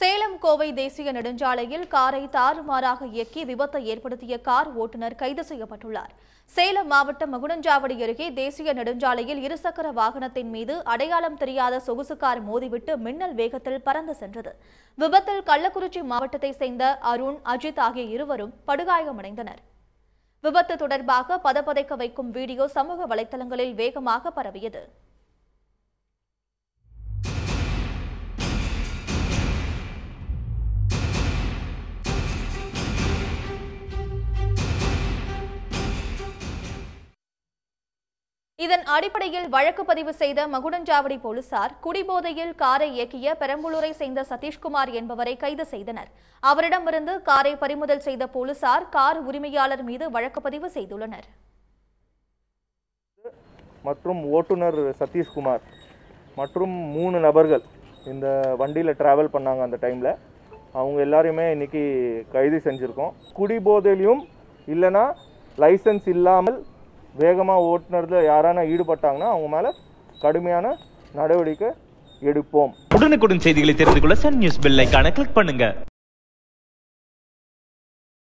சேலம் கோவை தேசிய நெடுஞ்சாலையில் காரை தாறுமாறாக இயக்கி விபத்தை ஏற்படுத்திய கார் ஓட்டுநர் கைது செய்யப்பட்டுள்ளார் சேலம் மாவட்டம் மகுடஞ்சாவடி அருகே தேசிய நெடுஞ்சாலையில் இருசக்கர வாகனத்தின் மீது அடையாளம் தெரியாத சொகுசு கார் மோதிவிட்டு மின்னல் வேகத்தில் பறந்து சென்றது விபத்தில் கள்ளக்குறிச்சி மாவட்டத்தை சேர்ந்த அருண் அஜித் ஆகிய இருவரும் படுகாயமடைந்தனர் விபத்து தொடர்பாக பதப்பதைக்க வைக்கும் வீடியோ சமூக வலைதளங்களில் வேகமாக பரவியது இதன் அடிப்படையில் வழக்கு பதிவு செய்த மகுடஞ்சாவடி போலீசார் குடிபோதையில் காரை இயக்கிய பெரம்பலூரை சேர்ந்த சதீஷ்குமார் என்பவரை கைது செய்தனர் அவரிடமிருந்து காரை பறிமுதல் செய்த போலீசார் கார் உரிமையாளர் மீது வழக்கு பதிவு செய்துள்ளனர் மற்றும் ஓட்டுநர் சதீஷ்குமார் மற்றும் மூணு நபர்கள் இந்த வண்டியில் ட்ராவல் பண்ணாங்க அந்த டைமில் அவங்க எல்லாரையுமே இன்றைக்கி கைது செஞ்சுருக்கோம் குடிபோதையிலையும் இல்லைனா லைசன்ஸ் இல்லாமல் வேகமாக ஓட்டுனதில் யாரான ஈடுபட்டாங்கன்னா அவங்க மேலே கடுமையான நடவடிக்கை எடுப்போம் உடனுக்குடன் செய்திகளை தெரிந்து கொள்ள சன் நியூஸ் பெல் கிளிக் பண்ணுங்க